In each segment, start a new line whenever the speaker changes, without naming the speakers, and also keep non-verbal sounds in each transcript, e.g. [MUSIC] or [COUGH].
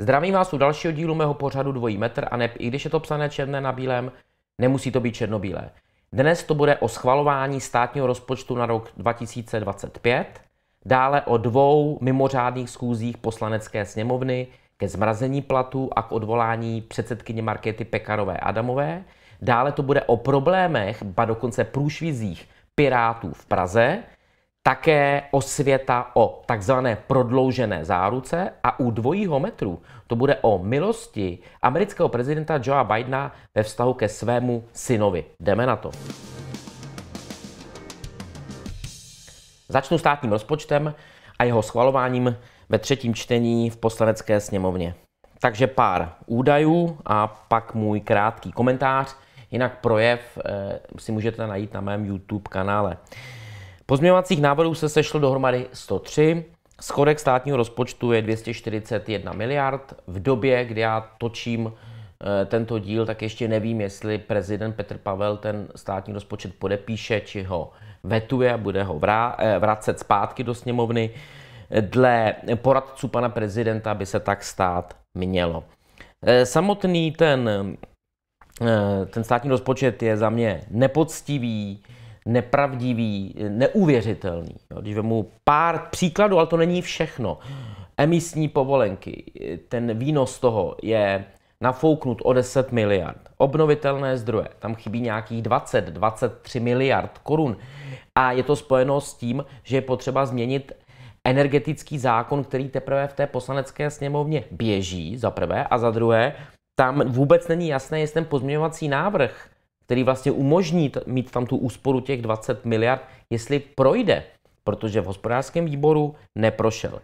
Zdravím vás u dalšího dílu mého pořadu Dvojí metr a ne, i když je to psané černé na bílém, nemusí to být černobílé. Dnes to bude o schvalování státního rozpočtu na rok 2025 dále o dvou mimořádných schůzích poslanecké sněmovny ke zmrazení platů a k odvolání předsedkyně Markety Pekarové Adamové. Dále to bude o problémech, ba dokonce průšvizích Pirátů v Praze, také o světa o takzvané prodloužené záruce a u dvojího metru to bude o milosti amerického prezidenta Joea Bidena ve vztahu ke svému synovi. Jdeme na to. Začnu státním rozpočtem a jeho schvalováním ve třetím čtení v poslanecké sněmovně. Takže pár údajů a pak můj krátký komentář. Jinak projev eh, si můžete najít na mém YouTube kanále. Pozměňovacích návrhů se sešlo dohromady 103. Schodek státního rozpočtu je 241 miliard. V době, kdy já točím eh, tento díl, tak ještě nevím, jestli prezident Petr Pavel ten státní rozpočet podepíše, či ho vetuje a bude ho vrá, eh, vracet zpátky do sněmovny. Dle poradců pana prezidenta by se tak stát mělo. Eh, samotný ten, eh, ten státní rozpočet je za mě nepoctivý, nepravdivý, neuvěřitelný. Když vemu pár příkladů, ale to není všechno. Emisní povolenky, ten výnos toho je nafouknut o 10 miliard. Obnovitelné zdroje, tam chybí nějakých 20-23 miliard korun. A je to spojeno s tím, že je potřeba změnit energetický zákon, který teprve v té poslanecké sněmovně běží, za prvé, a za druhé, tam vůbec není jasné, jestli ten pozměňovací návrh, který vlastně umožní mít tam tu úsporu těch 20 miliard, jestli projde, protože v hospodářském výboru neprošel.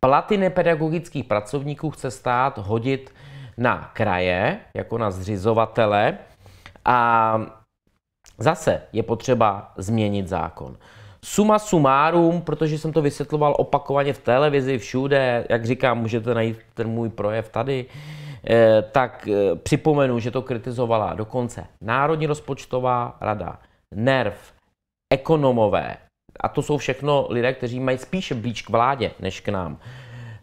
Platy nepedagogických pracovníků chce stát hodit na kraje, jako na zřizovatele. A zase je potřeba změnit zákon. Suma sumárum, protože jsem to vysvětloval opakovaně v televizi, všude, jak říkám, můžete najít ten můj projev tady, eh, tak eh, připomenu, že to kritizovala dokonce Národní rozpočtová rada, NERV, ekonomové, a to jsou všechno lidé, kteří mají spíše blíž k vládě než k nám.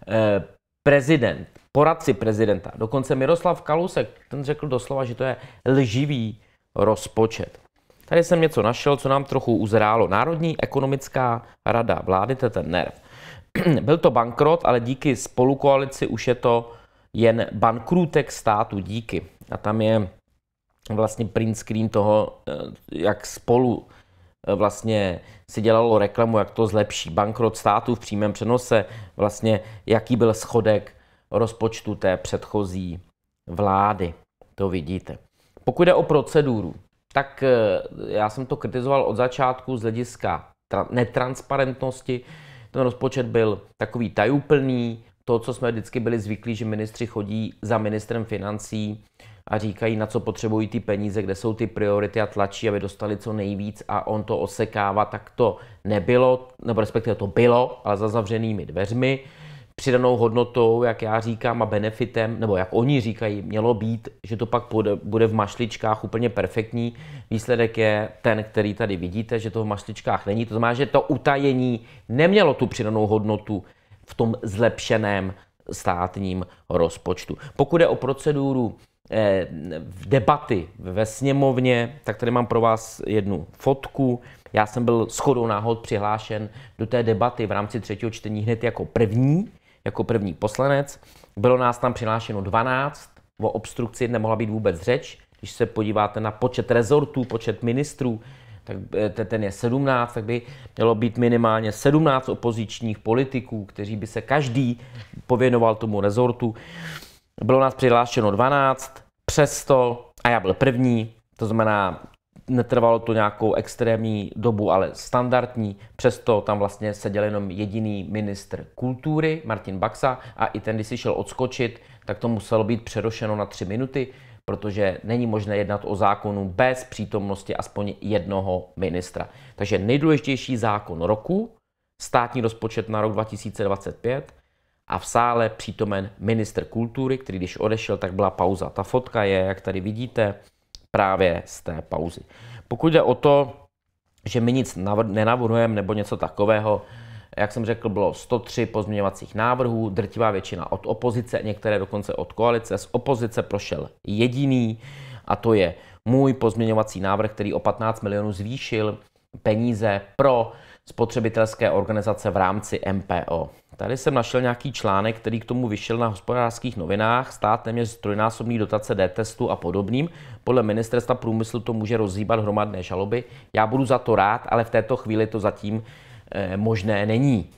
Eh, prezident, poradci prezidenta. Dokonce Miroslav Kalusek, ten řekl doslova, že to je lživý rozpočet. Tady jsem něco našel, co nám trochu uzrálo. Národní ekonomická rada vlády, to je ten nerv. [CLEARS THROAT] Byl to bankrot, ale díky spolukoalici už je to jen bankrutek státu, díky. A tam je vlastně print screen toho, eh, jak spolu eh, vlastně si dělalo reklamu, jak to zlepší bankrot státu v přímém přenose, vlastně jaký byl schodek rozpočtu té předchozí vlády. To vidíte. Pokud jde o proceduru, tak eh, já jsem to kritizoval od začátku z hlediska netransparentnosti. Ten rozpočet byl takový tajuplný, to, co jsme vždycky byli zvyklí, že ministři chodí za ministrem financí a říkají, na co potřebují ty peníze, kde jsou ty priority a tlačí, aby dostali co nejvíc a on to osekává, tak to nebylo, nebo respektive to bylo, ale za zavřenými dveřmi přidanou hodnotou, jak já říkám, a benefitem, nebo jak oni říkají, mělo být, že to pak bude v mašličkách úplně perfektní. Výsledek je ten, který tady vidíte, že to v mašličkách není. To znamená, že to utajení nemělo tu přidanou hodnotu v tom zlepšeném státním rozpočtu. Pokud je o proceduru eh, v debaty ve sněmovně, tak tady mám pro vás jednu fotku. Já jsem byl shodou náhod přihlášen do té debaty v rámci třetího čtení hned jako první jako první poslanec. Bylo nás tam přihlášeno 12, o obstrukci nemohla být vůbec řeč. Když se podíváte na počet rezortů, počet ministrů, tak eh, ten je 17, tak by mělo být minimálně 17 opozičních politiků, kteří by se každý pověnoval tomu rezortu. Bylo nás přihlášeno 12, přesto, a já byl první, to znamená, netrvalo to nějakou extrémní dobu, ale standardní. Přesto tam vlastně seděl jenom jediný ministr kultury, Martin Baxa, a i ten, když si šel odskočit, tak to muselo být přerušeno na tři minuty, protože není možné jednat o zákonu bez přítomnosti aspoň jednoho ministra. Takže nejdůležitější zákon roku, státní rozpočet na rok 2025 a v sále přítomen minister kultury, který když odešel, tak byla pauza. Ta fotka je, jak tady vidíte, právě z té pauzy. Pokud jde o to, že my nic nenavrhujeme nebo něco takového, jak jsem řekl, bylo 103 pozměňovacích návrhů, drtivá většina od opozice, některé dokonce od koalice. Z opozice prošel jediný, a to je můj pozměňovací návrh, který o 15 milionů zvýšil peníze pro spotřebitelské organizace v rámci MPO. Tady jsem našel nějaký článek, který k tomu vyšel na hospodářských novinách. Stát téměř trojnásobný dotace D-testu a podobným. Podle ministerstva průmyslu to může rozhýbat hromadné žaloby. Já budu za to rád, ale v této chvíli to zatím eh, možné není,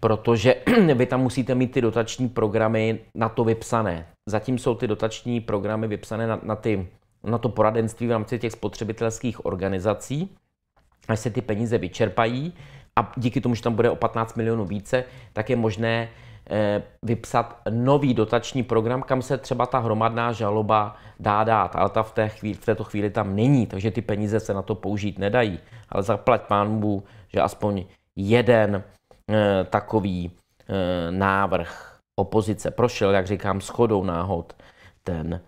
protože [CLEARS THROAT] vy tam musíte mít ty dotační programy na to vypsané. Zatím jsou ty dotační programy vypsané na, na, ty, na to poradenství v rámci těch spotřebitelských organizací. Až se ty peníze vyčerpají, a díky tomu, že tam bude o 15 milionů více, tak je možné eh, vypsat nový dotační program, kam se třeba ta hromadná žaloba dá dát, ale ta v, té chvíli, v této chvíli tam není, takže ty peníze se na to použít nedají. Ale zaplať pánbu, že aspoň jeden eh, takový eh, návrh opozice prošel, jak říkám, schodou náhod ten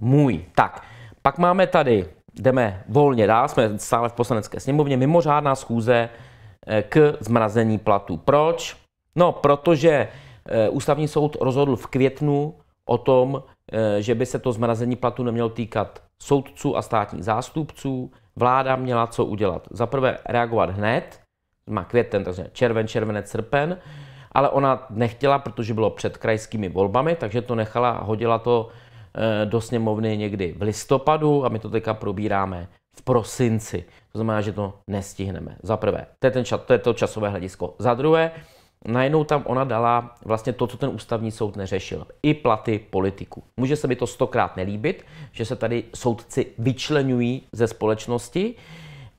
můj. Tak, pak máme tady, jdeme volně dál, jsme stále v poslanecké sněmovně, mimořádná schůze Eh, k zmrazení platů. Proč? No, protože eh, ústavní soud rozhodl v květnu o tom, eh, že by se to zmrazení platů nemělo týkat soudců a státních zástupců. Vláda měla co udělat. Za prvé reagovat hned, má květen, takže červen, červenec, srpen, ale ona nechtěla, protože bylo před krajskými volbami, takže to nechala, hodila to do sněmovny někdy v listopadu a my to teďka probíráme v prosinci. To znamená, že to nestihneme. Za prvé, to je, ten čas, to, je to časové hledisko. Za druhé, najednou tam ona dala vlastně to, co ten ústavní soud neřešil. I platy politiků. Může se mi to stokrát nelíbit, že se tady soudci vyčlenují ze společnosti,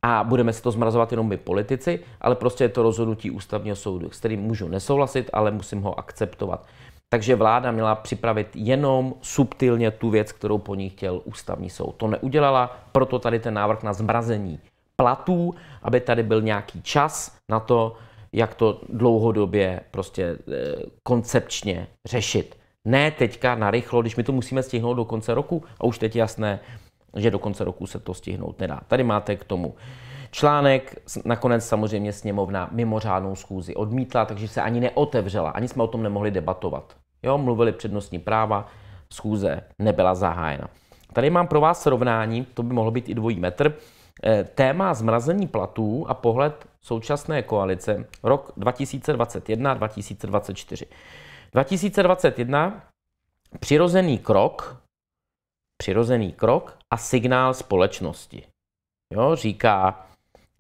a budeme si to zmrazovat jenom my politici, ale prostě je to rozhodnutí ústavního soudu, s kterým můžu nesouhlasit, ale musím ho akceptovat. Takže vláda měla připravit jenom subtilně tu věc, kterou po ní chtěl ústavní soud. To neudělala, proto tady ten návrh na zmrazení platů, aby tady byl nějaký čas na to, jak to dlouhodobě prostě eh, koncepčně řešit. Ne teďka narychlo, když my to musíme stihnout do konce roku a už teď jasné, že do konce roku se to stihnout nedá. Tady máte k tomu Článek nakonec samozřejmě sněmovna mimořádnou schůzi odmítla, takže se ani neotevřela, ani jsme o tom nemohli debatovat. Jo, mluvili přednostní práva, schůze nebyla zahájena. Tady mám pro vás srovnání, to by mohlo být i dvojí metr, e, téma zmrazení platů a pohled současné koalice rok 2021-2024. 2021 přirozený krok, přirozený krok a signál společnosti. Jo, říká,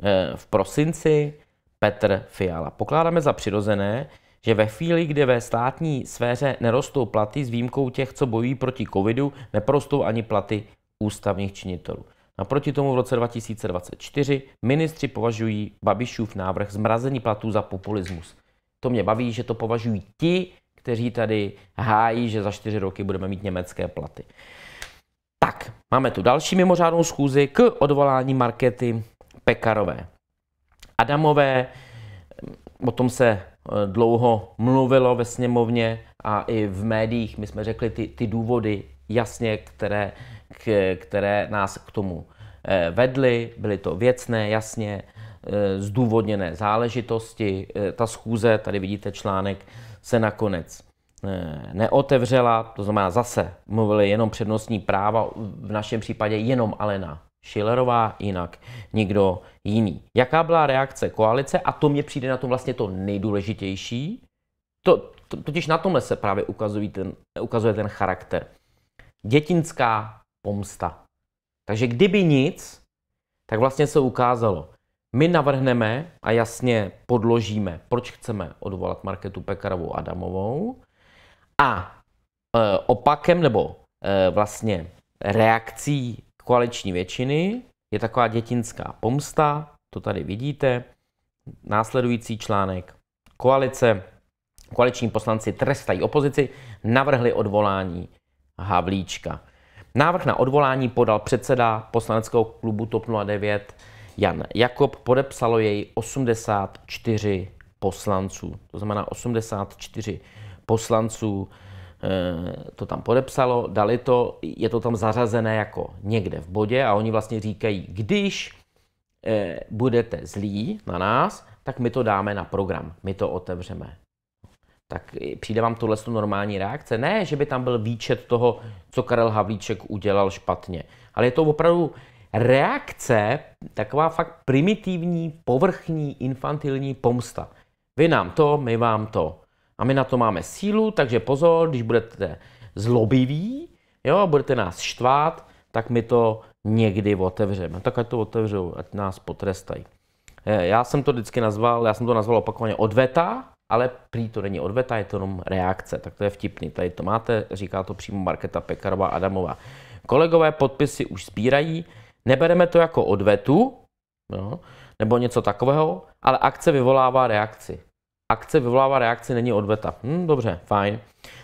Eh, v prosinci Petr Fiala. Pokládáme za přirozené, že ve chvíli, kdy ve státní sféře nerostou platy s výjimkou těch, co bojují proti covidu, neprostou ani platy ústavních činitelů. Naproti tomu v roce 2024 ministři považují Babišův návrh zmrazení platů za populismus. To mě baví, že to považují ti, kteří tady hájí, že za čtyři roky budeme mít německé platy. Tak, máme tu další mimořádnou schůzi k odvolání Markety Pekarové. Adamové, o tom se eh, dlouho mluvilo ve sněmovně a i v médiích. My jsme řekli ty, ty důvody jasně, které, k, které nás k tomu eh, vedly. Byly to věcné, jasně, eh, zdůvodněné záležitosti. Ta schůze, tady vidíte článek, se nakonec neotevřela, to znamená zase mluvili jenom přednostní práva, v našem případě jenom Alena Schillerová, jinak nikdo jiný. Jaká byla reakce koalice? A to mě přijde na tom vlastně to nejdůležitější. To, to, totiž na tomhle se právě ukazují ten, ukazuje ten charakter. Dětinská pomsta. Takže kdyby nic, tak vlastně se ukázalo. My navrhneme a jasně podložíme, proč chceme odvolat Marketu Pekarovou Adamovou. A e, opakem nebo e, vlastně reakcí koaliční většiny je taková dětinská pomsta, to tady vidíte. Následující článek. Koalice, koaliční poslanci trestají opozici, navrhli odvolání Havlíčka. Návrh na odvolání podal předseda poslaneckého klubu TOP 09 Jan Jakob, podepsalo jej 84 poslanců. To znamená 84 poslanců Eh, to tam podepsalo, dali to, je to tam zařazené jako někde v bodě a oni vlastně říkají, když eh, budete zlí na nás, tak my to dáme na program, my to otevřeme. Tak přijde vám tohle normální reakce? Ne, že by tam byl výčet toho, co Karel Havlíček udělal špatně, ale je to opravdu reakce, taková fakt primitivní, povrchní, infantilní pomsta. Vy nám to, my vám to. A my na to máme sílu, takže pozor, když budete zlobiví, jo, a budete nás štvát, tak my to někdy otevřeme. Tak ať to otevřou, ať nás potrestají. Eh, já jsem to vždycky nazval, já jsem to nazval opakovaně odveta, ale prý to není odveta, je to jenom reakce, tak to je vtipný. Tady to máte, říká to přímo Marketa Pekarová Adamová. Kolegové podpisy už sbírají, nebereme to jako odvetu, jo, nebo něco takového, ale akce vyvolává reakci akce vyvolává reakci, není odveta. Hm, dobře, fajn.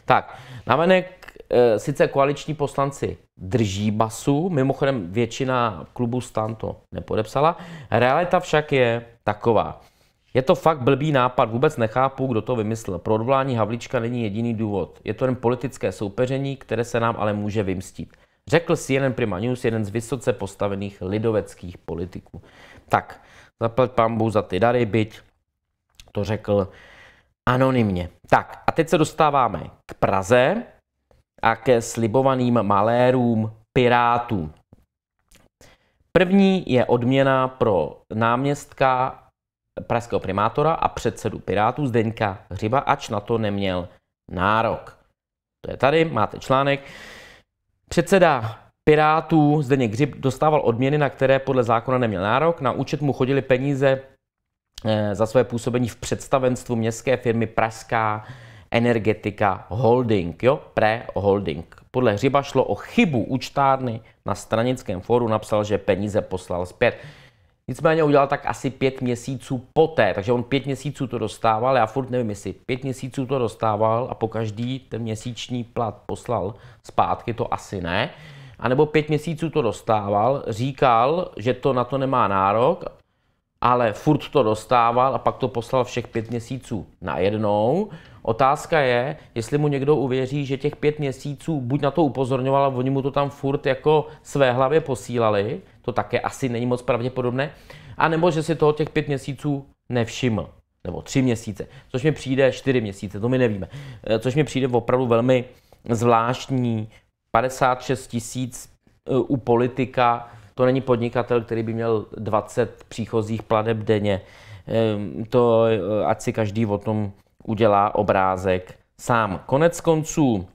Tak, navenek eh, sice koaliční poslanci drží basu, mimochodem většina klubů stan to nepodepsala, realita však je taková. Je to fakt blbý nápad, vůbec nechápu, kdo to vymyslel. Pro odvolání Havlíčka není jediný důvod. Je to jen politické soupeření, které se nám ale může vymstít. Řekl jeden Prima News jeden z vysoce postavených lidoveckých politiků. Tak, zaplat pambu za ty dary, byť to řekl anonymně. Tak a teď se dostáváme k Praze a ke slibovaným malérům Pirátů. První je odměna pro náměstka pražského primátora a předsedu Pirátů Zdeňka Hřiba, ač na to neměl nárok. To je tady, máte článek. Předseda Pirátů Zdeněk Hřib dostával odměny, na které podle zákona neměl nárok. Na účet mu chodili peníze Eh, za své působení v představenstvu městské firmy Pražská energetika holding, jo, pre holding. Podle Hřiba šlo o chybu účtárny na stranickém fóru, napsal, že peníze poslal zpět. Nicméně udělal tak asi pět měsíců poté, takže on pět měsíců to dostával, já furt nevím, jestli pět měsíců to dostával a po každý ten měsíční plat poslal zpátky, to asi ne. A nebo pět měsíců to dostával, říkal, že to na to nemá nárok, ale furt to dostával a pak to poslal všech pět měsíců najednou. Otázka je, jestli mu někdo uvěří, že těch pět měsíců buď na to upozorňoval, a oni mu to tam furt jako své hlavě posílali, to také asi není moc pravděpodobné, nebo že si toho těch pět měsíců nevšiml nebo tři měsíce, což mi přijde čtyři měsíce, to my nevíme, eh, což mi přijde opravdu velmi zvláštní, 56 tisíc eh, u politika, to není podnikatel, který by měl 20 příchozích pladeb denně. Ehm, to eh, ať si každý o tom udělá obrázek sám. Konec konců,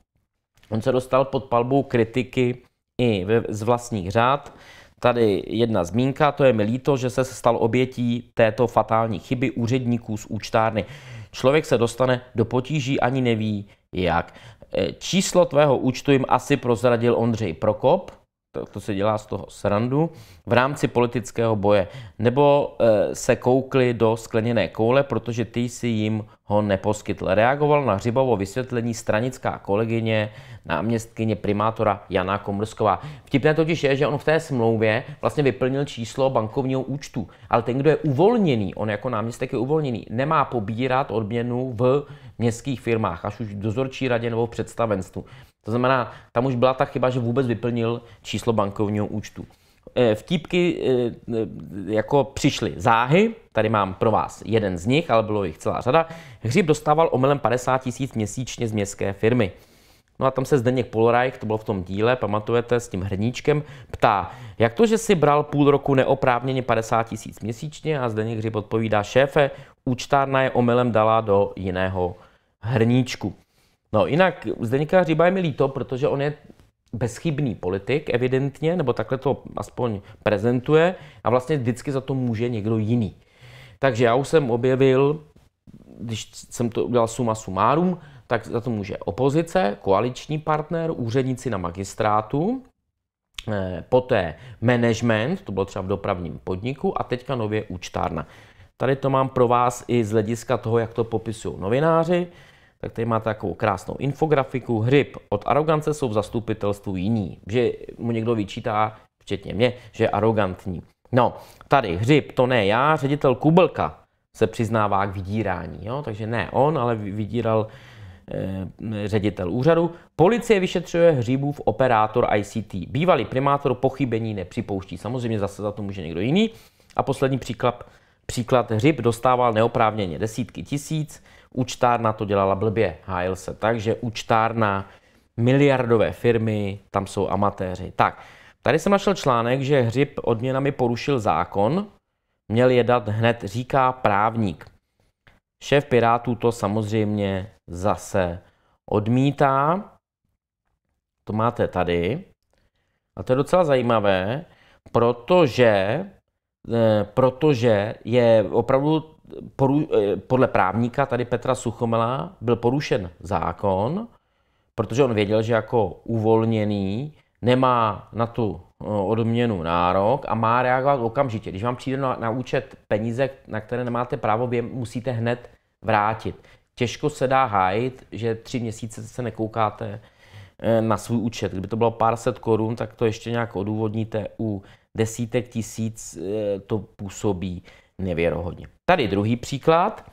on se dostal pod palbou kritiky i z vlastních řád. Tady jedna zmínka, to je mi líto, že se stal obětí této fatální chyby úředníků z účtárny. Člověk se dostane do potíží, ani neví jak. Eh, číslo tvého účtu jim asi prozradil Ondřej Prokop, to, to se dělá z toho srandu, v rámci politického boje. Nebo e, se koukli do skleněné koule, protože ty si jim ho neposkytl. Reagoval na Hřibovo vysvětlení stranická kolegyně, náměstkyně primátora Jana Komrsková. Vtipné totiž je, že on v té smlouvě vlastně vyplnil číslo bankovního účtu, ale ten, kdo je uvolněný, on jako náměstek je uvolněný, nemá pobírat odměnu v městských firmách, až už v dozorčí radě nebo v představenstvu. To znamená, tam už byla ta chyba, že vůbec vyplnil číslo bankovního účtu. E, vtípky e, e, jako přišly záhy, tady mám pro vás jeden z nich, ale bylo jich celá řada. Hřib dostával omylem 50 tisíc měsíčně z městské firmy. No a tam se Zdeněk Polrajch, to bylo v tom díle, pamatujete, s tím hrníčkem, ptá, jak to, že si bral půl roku neoprávněně 50 tisíc měsíčně a Zdeněk Hřib odpovídá, šéfe, účtárna je omylem dala do jiného hrníčku. No jinak Zdeníka Hříba je mi líto, protože on je bezchybný politik, evidentně, nebo takhle to aspoň prezentuje a vlastně vždycky za to může někdo jiný. Takže já už jsem objevil, když jsem to udělal suma sumárum, tak za to může opozice, koaliční partner, úředníci na magistrátu, eh, poté management, to bylo třeba v dopravním podniku, a teďka nově účtárna. Tady to mám pro vás i z hlediska toho, jak to popisují novináři tak tady máte takovou krásnou infografiku. Hryb od arogance jsou v zastupitelstvu jiní. Že mu někdo vyčítá, včetně mě, že je arrogantní. No, tady hřib, to ne já, ředitel Kubelka se přiznává k vydírání. Jo? Takže ne on, ale vydíral e, ředitel úřadu. Policie vyšetřuje hříbův operátor ICT. Bývalý primátor pochybení nepřipouští. Samozřejmě zase za to může někdo jiný. A poslední příklad, příklad hřib dostával neoprávněně desítky tisíc. Účtárna to dělala blbě, hájil se takže že účtárna miliardové firmy, tam jsou amatéři. Tak, tady jsem našel článek, že Hřib odměnami porušil zákon, měl je dát hned, říká právník. Šéf Pirátů to samozřejmě zase odmítá. To máte tady. A to je docela zajímavé, protože, eh, protože je opravdu poru, eh, podle právníka tady Petra Suchomela byl porušen zákon, protože on věděl, že jako uvolněný nemá na tu eh, odměnu nárok a má reagovat okamžitě. Když vám přijde na, na účet peníze, na které nemáte právo, vy musíte hned vrátit. Těžko se dá hájit, že tři měsíce se nekoukáte eh, na svůj účet. Kdyby to bylo pár set korun, tak to ještě nějak odůvodníte. U desítek tisíc to působí nevěrohodně. Tady druhý příklad.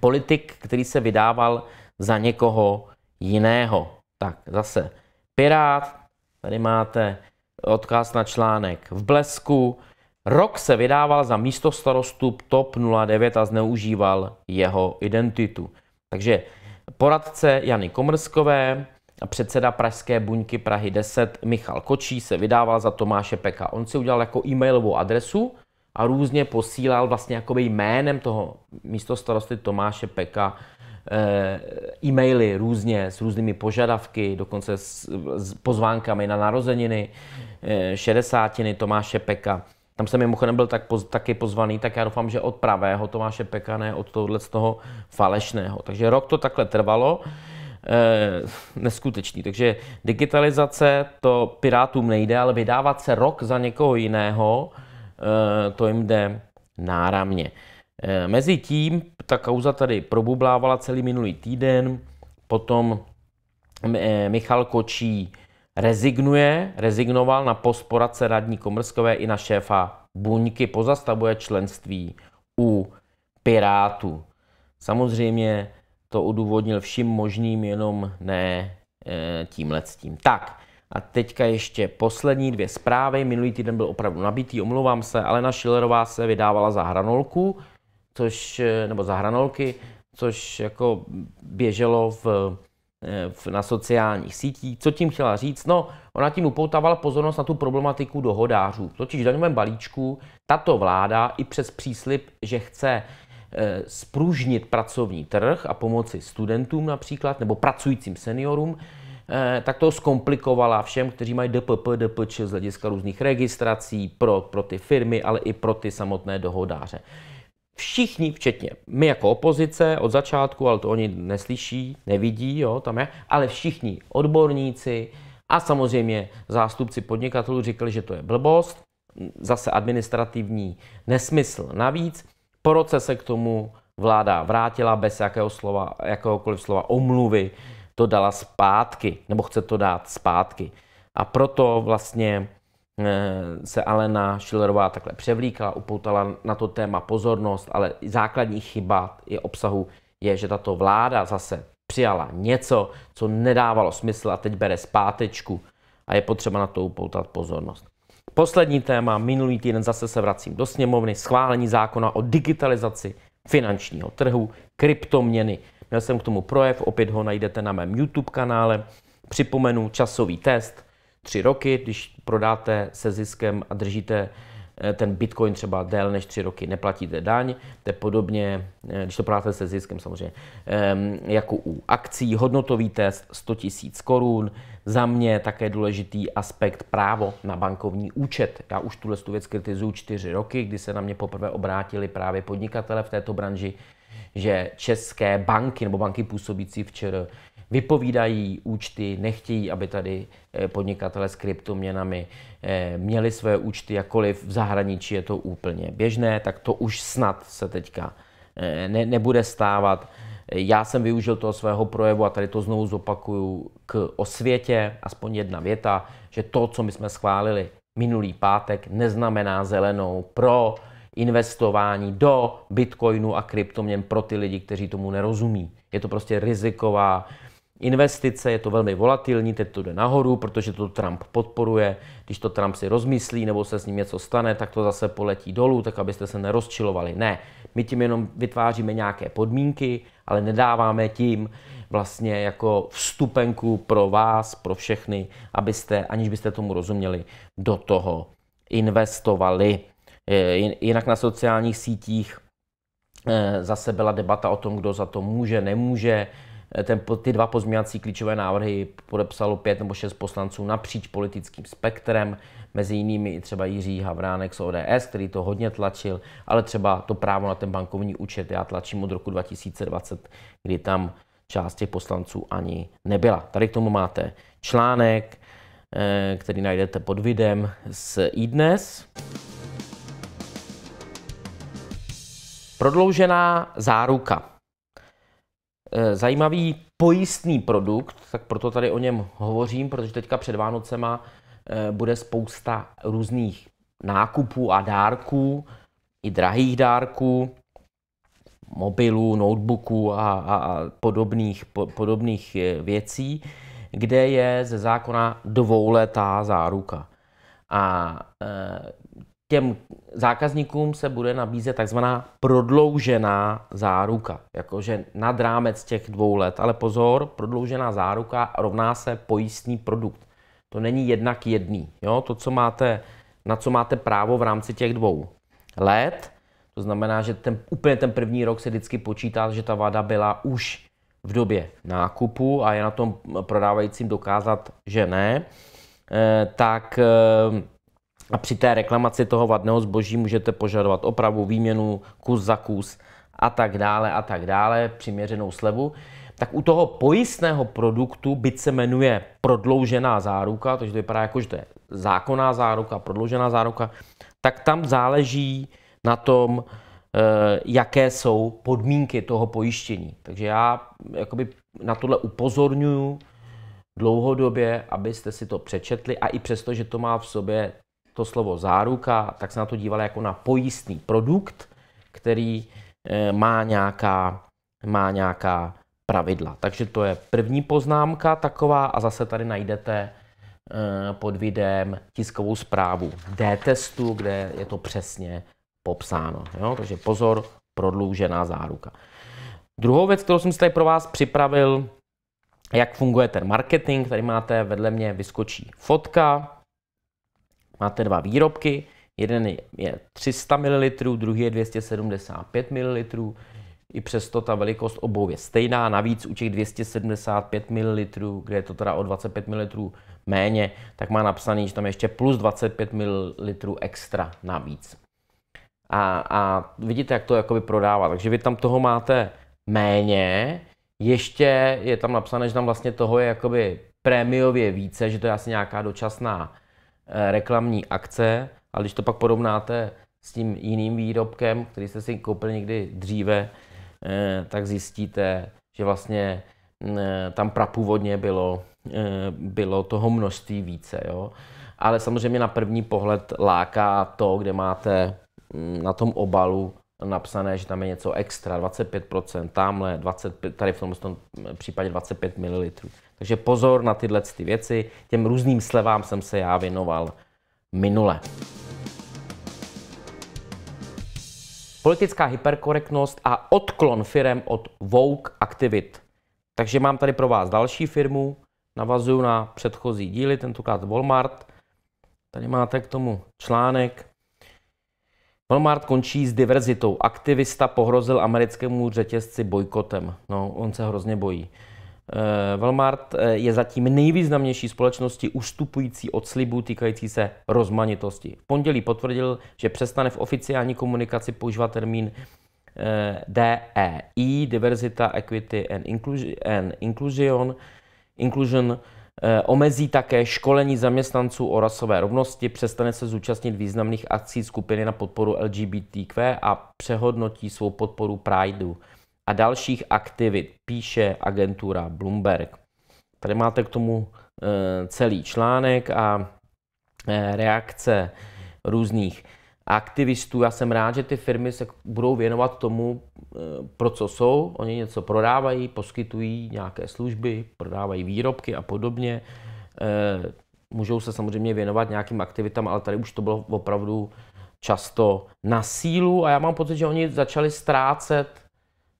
Politik, který se vydával za někoho jiného. Tak zase Pirát, tady máte odkaz na článek v Blesku. Rok se vydával za místo starostu TOP 09 a zneužíval jeho identitu. Takže poradce Jany Komrskové a předseda Pražské buňky Prahy 10 Michal Kočí se vydával za Tomáše Peka. On si udělal jako e-mailovou adresu a různě posílal vlastně jakoby jménem toho místo starosty Tomáše Peka eh, e-maily různě s různými požadavky, dokonce s, s pozvánkami na narozeniny, eh, šedesátiny Tomáše Peka. Tam jsem mimochodem byl tak poz, taky pozvaný, tak já doufám, že od pravého Tomáše Peka, ne od tohohle z toho falešného. Takže rok to takhle trvalo, e, neskutečný. Takže digitalizace to pirátům nejde, ale vydávat se rok za někoho jiného, Eh, to jim jde náramně. Eh, mezi tím ta kauza tady probublávala celý minulý týden, potom eh, Michal Kočí rezignuje, rezignoval na post poradce radní Komrskové i na šéfa Buňky, pozastavuje členství u Pirátů. Samozřejmě to odůvodnil vším možným, jenom ne tímhle s tím. Tak, a teďka ještě poslední dvě zprávy. Minulý týden byl opravdu nabitý, omlouvám se. Alena Schillerová se vydávala za hranolku, což, eh, nebo za hranolky, což jako běželo v, eh, v, na sociálních sítích. Co tím chtěla říct? No, ona tím upoutávala pozornost na tu problematiku dohodářů. Totiž v daňovém balíčku tato vláda i přes příslip, že chce spružnit eh, pracovní trh a pomoci studentům například, nebo pracujícím seniorům, Eh, tak to zkomplikovala všem, kteří mají DPP, DPČ z hlediska různých registrací pro, pro ty firmy, ale i pro ty samotné dohodáře. Všichni, včetně my jako opozice od začátku, ale to oni neslyší, nevidí, jo, tam je, ale všichni odborníci a samozřejmě zástupci podnikatelů říkali, že to je blbost, zase administrativní nesmysl. Navíc po roce se k tomu vláda vrátila bez jakého slova, jakéhokoliv slova omluvy, to dala zpátky, nebo chce to dát zpátky. A proto vlastně eh, se Alena Schillerová takhle převlíkala, upoutala na to téma pozornost, ale základní chyba je obsahu je, že tato vláda zase přijala něco, co nedávalo smysl a teď bere zpátečku a je potřeba na to upoutat pozornost. Poslední téma, minulý týden zase se vracím do sněmovny, schválení zákona o digitalizaci finančního trhu, kryptoměny. Měl jsem k tomu projev, opět ho najdete na mém YouTube kanále. Připomenu časový test, tři roky, když prodáte se ziskem a držíte eh, ten bitcoin třeba déle než tři roky, neplatíte daň, to je podobně, eh, když to prodáte se ziskem samozřejmě, ehm, jako u akcí, hodnotový test 100 000 korun, za mě také důležitý aspekt právo na bankovní účet. Já už tuhle věc kritizuju čtyři roky, kdy se na mě poprvé obrátili právě podnikatele v této branži, že české banky nebo banky působící v ČR vypovídají účty, nechtějí, aby tady eh, podnikatele s kryptoměnami eh, měli své účty, jakkoliv v zahraničí je to úplně běžné, tak to už snad se teďka eh, ne, nebude stávat. Já jsem využil toho svého projevu a tady to znovu zopakuju k osvětě, aspoň jedna věta, že to, co my jsme schválili minulý pátek, neznamená zelenou pro investování do bitcoinu a kryptoměn pro ty lidi, kteří tomu nerozumí. Je to prostě riziková investice, je to velmi volatilní, teď to jde nahoru, protože to Trump podporuje. Když to Trump si rozmyslí nebo se s ním něco stane, tak to zase poletí dolů, tak abyste se nerozčilovali. Ne, my tím jenom vytváříme nějaké podmínky, ale nedáváme tím vlastně jako vstupenku pro vás, pro všechny, abyste, aniž byste tomu rozuměli, do toho investovali. Eh, jinak na sociálních sítích eh, zase byla debata o tom, kdo za to může, nemůže. Eh, ten, ty dva pozměňovací klíčové návrhy podepsalo pět nebo šest poslanců napříč politickým spektrem, mezi jinými i třeba Jiří Havránek z ODS, který to hodně tlačil, ale třeba to právo na ten bankovní účet já tlačím od roku 2020, kdy tam část těch poslanců ani nebyla. Tady k tomu máte článek, který najdete pod videem z iDnes. Prodloužená záruka. E, zajímavý pojistný produkt, tak proto tady o něm hovořím, protože teďka před Vánocema e, bude spousta různých nákupů a dárků, i drahých dárků, mobilů, notebooků a, a, a podobných, po, podobných e, věcí, kde je ze zákona dvouletá záruka. A těm zákazníkům se bude nabízet takzvaná prodloužená záruka, jakože nad rámec těch dvou let. Ale pozor, prodloužená záruka rovná se pojistný produkt. To není jednak jedný. Jo? To, co máte, na co máte právo v rámci těch dvou let, to znamená, že ten, úplně ten první rok se vždycky počítá, že ta vada byla už v době nákupu a je na tom prodávajícím dokázat, že ne, eh, tak eh, a při té reklamaci toho vadného zboží můžete požadovat opravu, výměnu, kus za kus a tak dále a tak dále, přiměřenou slevu. Tak u toho pojistného produktu, byť se jmenuje prodloužená záruka, takže to vypadá jako, že to je zákonná záruka, prodloužená záruka, tak tam záleží na tom, eh, jaké jsou podmínky toho pojištění. Takže já jakoby na tohle upozorňuju dlouhodobě, abyste si to přečetli a i přesto, že to má v sobě to slovo záruka, tak se na to dívala jako na pojistný produkt, který eh, má nějaká, má nějaká pravidla. Takže to je první poznámka taková a zase tady najdete eh, pod videem tiskovou zprávu D-testu, kde je to přesně popsáno. Jo? Takže pozor, prodloužená záruka. Druhou věc, kterou jsem si tady pro vás připravil, jak funguje ten marketing. Tady máte vedle mě vyskočí fotka, Máte dva výrobky, jeden je 300 ml, druhý je 275 ml. I přesto ta velikost obou je stejná, navíc u těch 275 ml, kde je to teda o 25 ml méně, tak má napsaný, že tam je ještě plus 25 ml extra navíc. A, a vidíte, jak to jakoby prodává. Takže vy tam toho máte méně, ještě je tam napsané, že tam vlastně toho je jakoby prémiově více, že to je asi nějaká dočasná Eh, reklamní akce, ale když to pak porovnáte s tím jiným výrobkem, který jste si koupil někdy dříve, eh, tak zjistíte, že vlastně mm, eh, tam prapůvodně bylo, bylo toho množství více. Jo? Ale samozřejmě na první pohled láká to, kde máte mm, na tom obalu napsané, že tam je něco extra, 25%, tamhle, 25, tady v v tom případě 25 ml. Takže pozor na tyhle ty věci. Těm různým slevám jsem se já věnoval minule. Politická hyperkorektnost a odklon firem od Vogue aktivit. Takže mám tady pro vás další firmu, navazuju na předchozí díly, tentokrát Walmart. Tady máte k tomu článek. Walmart končí s diverzitou. Aktivista pohrozil americkému řetězci bojkotem. No, on se hrozně bojí. Eh, Walmart eh, je zatím nejvýznamnější společností ustupující od slibů týkající se rozmanitosti. V pondělí potvrdil, že přestane v oficiální komunikaci používat termín eh, DEI, Diversita, Equity and Inclusion, inclusion omezí také školení zaměstnanců o rasové rovnosti, přestane se zúčastnit významných akcí skupiny na podporu LGBTQ a přehodnotí svou podporu Prideu a dalších aktivit, píše agentura Bloomberg. Tady máte k tomu eh, celý článek a eh, reakce různých aktivistů. Já jsem rád, že ty firmy se budou věnovat tomu, eh, pro co jsou. Oni něco prodávají, poskytují nějaké služby, prodávají výrobky a podobně. Můžou se samozřejmě věnovat nějakým aktivitám, ale tady už to bylo opravdu často na sílu a já mám pocit, že oni začali ztrácet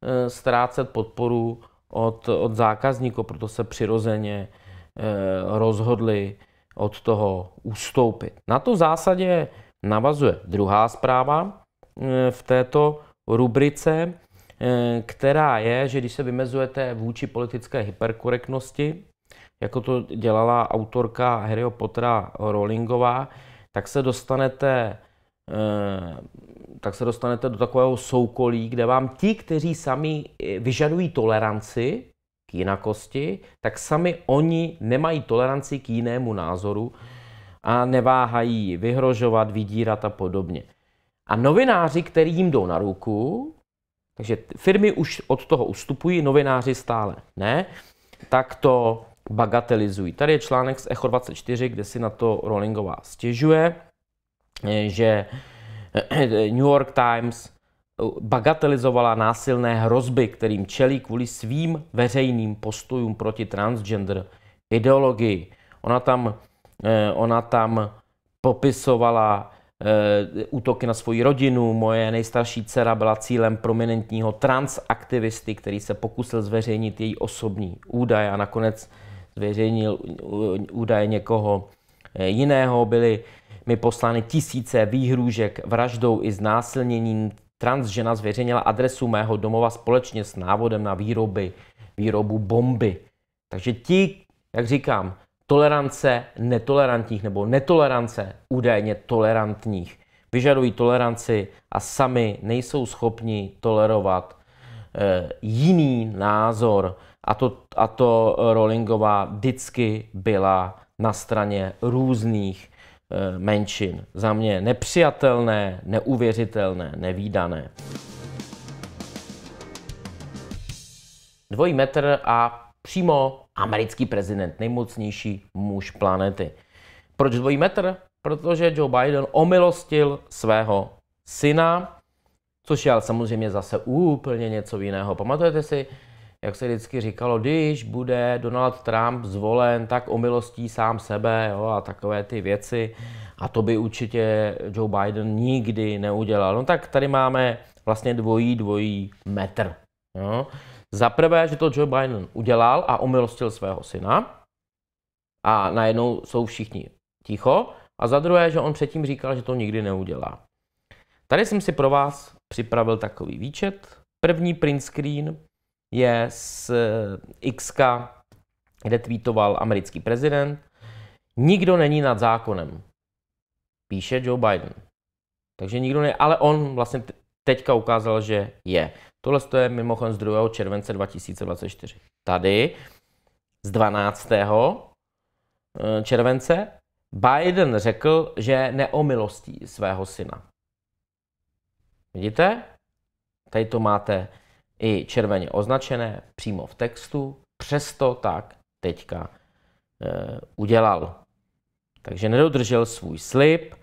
Eh, ztrácet podporu od, od zákazníků, proto se přirozeně eh, rozhodli od toho ustoupit. Na to v zásadě navazuje druhá zpráva eh, v této rubrice, která je, že když se vymezujete vůči politické hyperkorektnosti, jako to dělala autorka Harryho Pottera Rowlingová, tak se dostanete tak se dostanete do takového soukolí, kde vám ti, kteří sami eh, vyžadují toleranci k jinakosti, tak sami oni nemají toleranci k jinému názoru a neváhají vyhrožovat, vydírat a podobně. A novináři, který jim jdou na ruku, takže firmy už od toho ustupují, novináři stále ne, tak to bagatelizují. Tady je článek z Echo 24, kde si na to Rollingová stěžuje, eh, že Eh, [CLEARS THROAT] New York Times eh, bagatelizovala násilné hrozby, kterým čelí kvůli svým veřejným postojům proti transgender ideologii. Ona tam, eh, ona tam popisovala útoky na svoji rodinu. Moje nejstarší dcera byla cílem prominentního transaktivisty, který se pokusil zveřejnit její osobní údaje a nakonec zveřejnil údaje někoho jiného. Byly mi poslány tisíce výhrůžek vraždou i znásilněním. transžena zveřejnila adresu mého domova společně s návodem na výroby, výrobu bomby. Takže ti, jak říkám, tolerance netolerantních nebo netolerance údajně tolerantních vyžadují toleranci a sami nejsou schopni tolerovat e, jiný názor. A to, a to Rowlingová vždycky byla na straně různých Eh, menšin. Za mě nepřijatelné, neuvěřitelné, nevýdané. Dvojí metr a přímo americký prezident, nejmocnější muž planety. Proč dvojí metr? Protože Joe Biden omilostil svého syna, což je ale samozřejmě zase úplně něco jiného. Pamatujete si, jak se vždycky říkalo, když bude Donald Trump zvolen, tak omilostí sám sebe jo, a takové ty věci. A to by určitě Joe Biden nikdy neudělal. No tak tady máme vlastně dvojí, dvojí metr. Jo. Za prvé, že to Joe Biden udělal a omilostil svého syna a najednou jsou všichni ticho. A za druhé, že on předtím říkal, že to nikdy neudělá. Tady jsem si pro vás připravil takový výčet. První print screen je z eh, X, kde tweetoval americký prezident. Nikdo není nad zákonem, píše Joe Biden. Takže nikdo ne, ale on vlastně teďka ukázal, že je. Tohle je mimochodem z 2. července 2024. Tady z 12. Eh, července Biden řekl, že neomilostí svého syna. Vidíte? Tady to máte i červeně označené přímo v textu, přesto tak teďka e, udělal. Takže nedodržel svůj slib,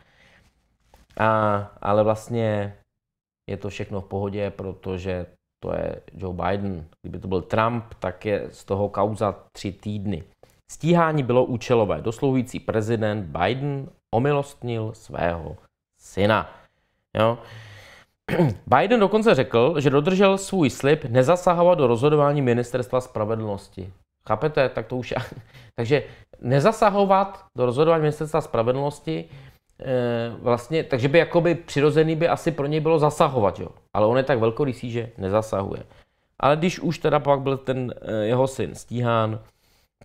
a, ale vlastně je to všechno v pohodě, protože to je Joe Biden. Kdyby to byl Trump, tak je z toho kauza tři týdny. Stíhání bylo účelové. Dosluhující prezident Biden omilostnil svého syna. Jo? [CLEARS THROAT] Biden dokonce řekl, že dodržel svůj slib nezasahovat do rozhodování ministerstva spravedlnosti. Chápete? Tak to už... [LAUGHS] takže nezasahovat do rozhodování ministerstva spravedlnosti, eh, vlastně, takže by jakoby přirozený by asi pro něj bylo zasahovat, jo. Ale on je tak velkorysý, že nezasahuje. Ale když už teda pak byl ten eh, jeho syn stíhán,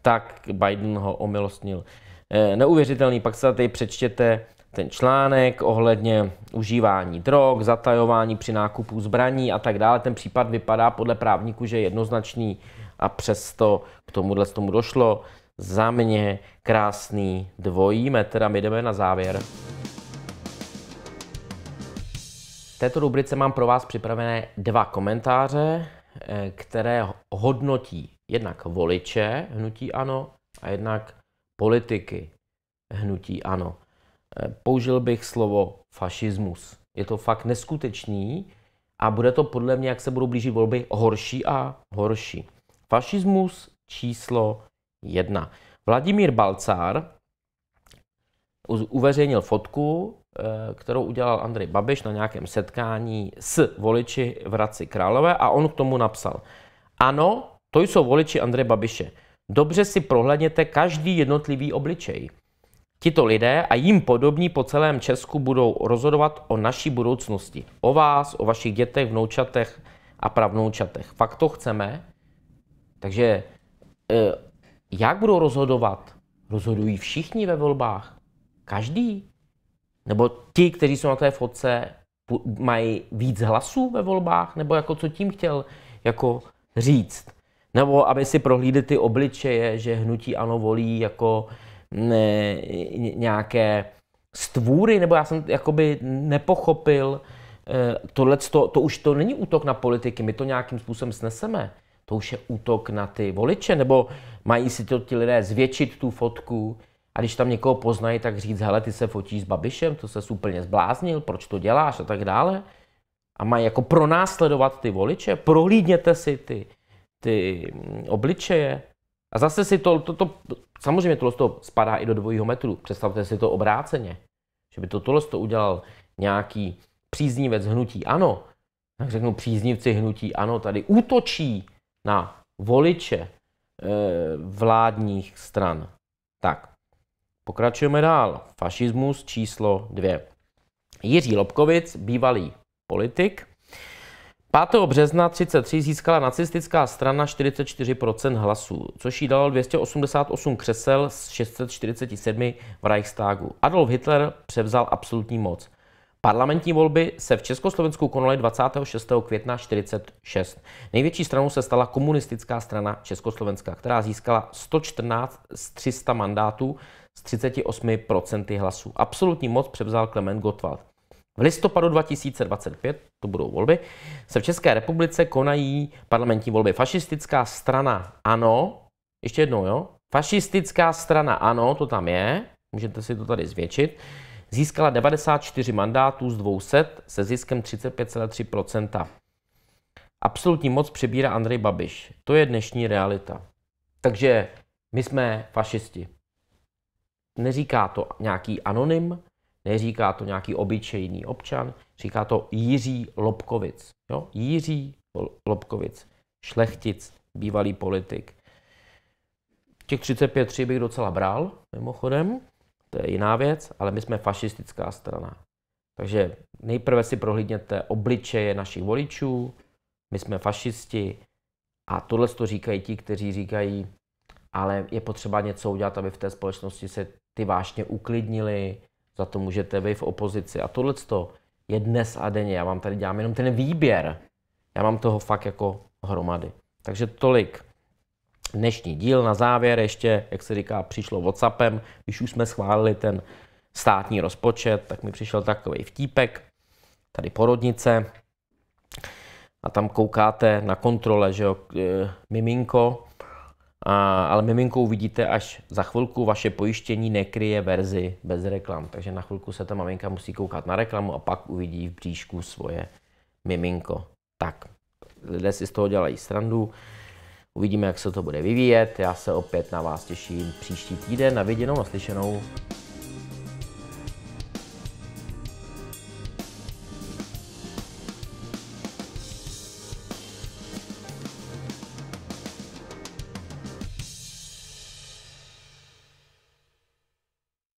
tak Biden ho omilostnil. Eh, neuvěřitelný, pak se tady přečtěte, ten článek ohledně užívání drog, zatajování při nákupu zbraní a tak dále. Ten případ vypadá podle právníku, že je jednoznačný a přesto k tomuhle z tomu došlo. Za mě krásný dvojí metr a my jdeme na závěr. V této rubrice mám pro vás připravené dva komentáře, eh, které hodnotí jednak voliče hnutí ANO a jednak politiky hnutí ANO. Eh, použil bych slovo fašismus. Je to fakt neskutečný a bude to podle mě, jak se budou blížit volby, horší a horší. Fašismus číslo jedna. Vladimír Balcár uveřejnil fotku, eh, kterou udělal Andrej Babiš na nějakém setkání s voliči v Hradci Králové a on k tomu napsal. Ano, to jsou voliči Andreje Babiše. Dobře si prohlédněte každý jednotlivý obličej. Tito lidé a jim podobní po celém Česku budou rozhodovat o naší budoucnosti. O vás, o vašich dětech, vnoučatech a pravnoučatech. Fakt to chceme. Takže eh, jak budou rozhodovat? Rozhodují všichni ve volbách. Každý. Nebo ti, kteří jsou na té fotce, mají víc hlasů ve volbách? Nebo jako co tím chtěl jako říct? Nebo aby si prohlídli ty obličeje, že hnutí ano volí jako nějaké stvůry, nebo já jsem jakoby nepochopil, eh, tohle to, to už to není útok na politiky, my to nějakým způsobem sneseme. To už je útok na ty voliče, nebo mají si to ti lidé zvětšit tu fotku a když tam někoho poznají, tak říct, hele, ty se fotíš s Babišem, to se úplně zbláznil, proč to děláš a tak dále. A mají jako pronásledovat ty voliče, prohlídněte si ty, ty mm, obličeje, a zase si to, to, to samozřejmě tohle to spadá i do dvojího metru. Představte si to obráceně. Že by to tohle to udělal nějaký příznivec hnutí ano, tak řeknu příznivci hnutí ano, tady útočí na voliče e, vládních stran. Tak, pokračujeme dál. Fašismus číslo dvě. Jiří Lobkovic, bývalý politik, 5. března 1933 získala nacistická strana 44% hlasů, což jí dalo 288 křesel z 647 v Reichstagu. Adolf Hitler převzal absolutní moc. Parlamentní volby se v Československu konaly 26. května 1946. Největší stranou se stala komunistická strana Československa, která získala 114 z 300 mandátů z 38% hlasů. Absolutní moc převzal Klement Gottwald. V listopadu 2025, to budou volby, se v České republice konají parlamentní volby. Fašistická strana ANO, ještě jednou, jo? Fašistická strana ANO, to tam je, můžete si to tady zvětšit, získala 94 mandátů z 200 se ziskem 35,3%. Absolutní moc přebírá Andrej Babiš. To je dnešní realita. Takže my jsme fašisti. Neříká to nějaký anonym, Neříká to nějaký obyčejný občan, říká to Jiří Lobkovic. Jo? Jiří Lobkovic, šlechtic, bývalý politik. Těch 35 bych docela bral, mimochodem, to je jiná věc, ale my jsme fašistická strana. Takže nejprve si prohlídněte obličeje našich voličů, my jsme fašisti a tohle to říkají ti, kteří říkají, ale je potřeba něco udělat, aby v té společnosti se ty vášně uklidnili, za to můžete vy v opozici. A tohle je dnes a denně. Já vám tady dělám jenom ten výběr. Já mám toho fakt jako hromady. Takže tolik dnešní díl. Na závěr ještě, jak se říká, přišlo Whatsappem. Když už jsme schválili ten státní rozpočet, tak mi přišel takový vtípek, tady porodnice, a tam koukáte na kontrole, že jo, e, miminko, a, ale miminko uvidíte, až za chvilku vaše pojištění nekryje verzi bez reklam. Takže na chvilku se ta maminka musí koukat na reklamu a pak uvidí v bříšku svoje miminko. Tak, lidé si z toho dělají srandu. Uvidíme, jak se to bude vyvíjet. Já se opět na vás těším příští týden. Na viděnou, a slyšenou.